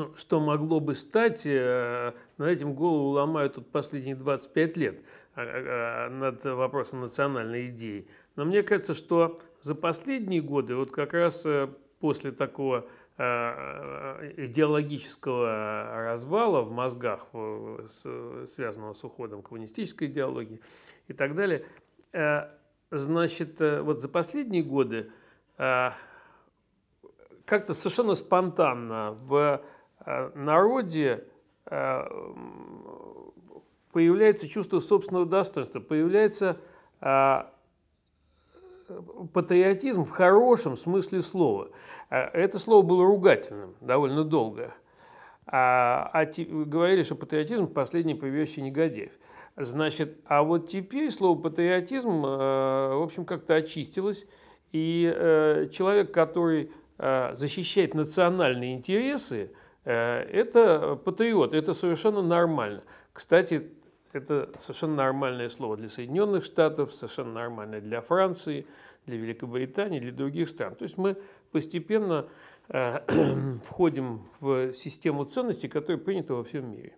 Ну, что могло бы стать, э, над этим голову ломают тут последние 25 лет э, э, над вопросом национальной идеи. Но мне кажется, что за последние годы, вот как раз э, после такого э, идеологического развала в мозгах, связанного с уходом коммунистической идеологии и так далее, значит, вот за последние годы как-то совершенно спонтанно в Э, народе э, появляется чувство собственного достоинства, появляется э, патриотизм в хорошем смысле слова. Это слово было ругательным довольно долго. А, а те, говорили, что патриотизм – последний появивший негодяев. Значит, а вот теперь слово патриотизм, э, в общем, как-то очистилось. И э, человек, который э, защищает национальные интересы – Э, это патриот, это совершенно нормально. Кстати, это совершенно нормальное слово для Соединенных Штатов, совершенно нормальное для Франции, для Великобритании, для других стран. То есть мы постепенно э, входим в систему ценностей, которая принята во всем мире.